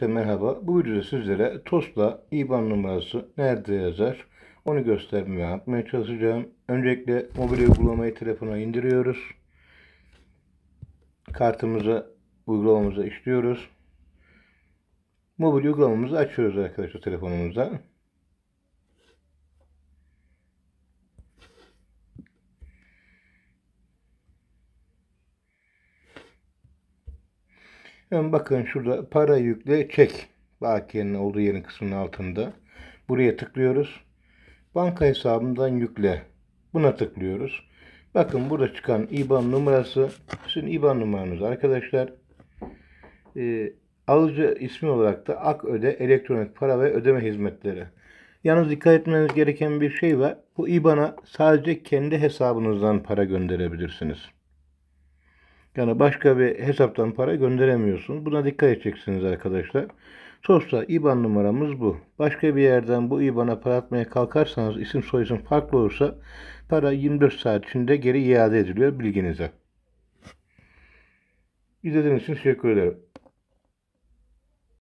Hepinize merhaba. Bu videoda sizlere TOS'la IBAN numarası nerede yazar onu göstermeye yapmaya çalışacağım. Öncelikle mobil uygulamayı telefona indiriyoruz. Kartımıza uygulamamıza işliyoruz. Mobil uygulamamızı açıyoruz arkadaşlar telefonumuzda. Yani bakın şurada para yükle çek bakiyenin olduğu yerin kısmının altında. Buraya tıklıyoruz. Banka hesabından yükle. Buna tıklıyoruz. Bakın burada çıkan IBAN numarası sizin IBAN numaranız arkadaşlar. Ee, alıcı ismi olarak da AKÖDE elektronik para ve ödeme hizmetleri. Yalnız dikkat etmeniz gereken bir şey var. Bu IBAN'a sadece kendi hesabınızdan para gönderebilirsiniz. Yani başka bir hesaptan para gönderemiyorsunuz. Buna dikkat edeceksiniz arkadaşlar. Sosta IBAN numaramız bu. Başka bir yerden bu IBAN'a para atmaya kalkarsanız isim soyisim farklı olursa para 24 saat içinde geri iade ediliyor bilginize. İzlediğiniz için teşekkür ederim.